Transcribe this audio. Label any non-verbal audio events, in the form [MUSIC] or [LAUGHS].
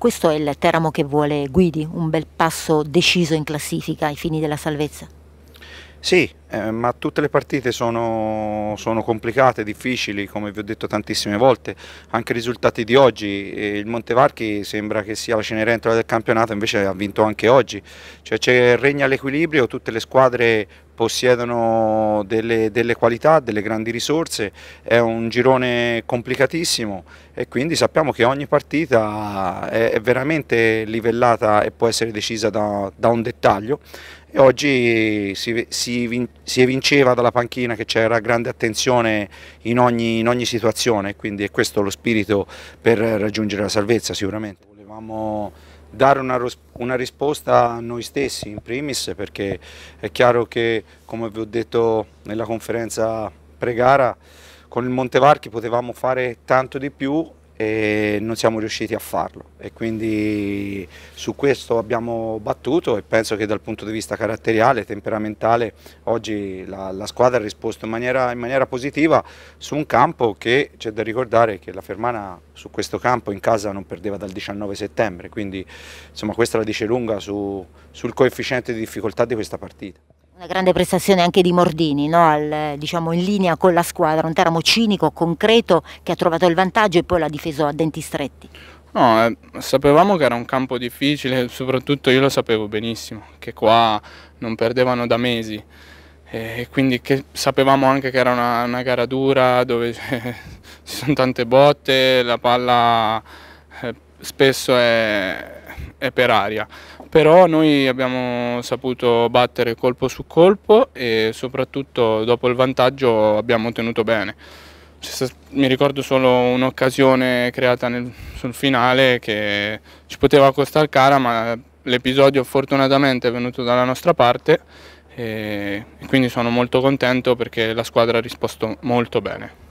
Questo è il Teramo che vuole Guidi, un bel passo deciso in classifica ai fini della salvezza. Sì, eh, ma tutte le partite sono, sono, complicate, difficili, come vi ho detto tantissime volte, anche i risultati di oggi, eh, il Montevarchi sembra che sia la cenerentola del campionato, invece ha vinto anche oggi, cioè regna l'equilibrio, tutte le squadre possiedono delle, delle, qualità, delle grandi risorse, è un girone complicatissimo e quindi sappiamo che ogni partita è, è veramente livellata e può essere decisa da, da un dettaglio e oggi si, si, si, evinceva dalla panchina che c'era grande attenzione in ogni, in ogni situazione, quindi è questo lo spirito per raggiungere la salvezza sicuramente. Volevamo dare una, una, risposta a noi stessi in primis perché è chiaro che come vi ho detto nella conferenza pre-gara con il Montevarchi potevamo fare tanto di più e non siamo riusciti a farlo e quindi su questo abbiamo battuto e penso che dal punto di vista caratteriale, temperamentale, oggi la, la squadra ha risposto in maniera, in maniera, positiva su un campo che c'è da ricordare che la Fermana su questo campo in casa non perdeva dal 19 settembre, quindi insomma questa la dice lunga su, sul coefficiente di difficoltà di questa partita. Una grande prestazione anche di Mordini, no? Al, diciamo, in linea con la squadra, un Teramo cinico, concreto, che ha trovato il vantaggio e poi l'ha difeso a denti stretti. No, eh, sapevamo che era un campo difficile, soprattutto io lo sapevo benissimo, che qua non perdevano da mesi e quindi che, sapevamo anche che era una, una gara dura dove [LAUGHS] ci sono tante botte, la palla eh, spesso è, è per aria, però noi abbiamo saputo battere colpo su colpo e soprattutto dopo il vantaggio abbiamo tenuto bene. Mi ricordo solo un'occasione creata nel, sul finale che ci poteva costare cara, ma l'episodio fortunatamente è venuto dalla nostra parte e quindi sono molto contento perché la squadra ha risposto molto bene.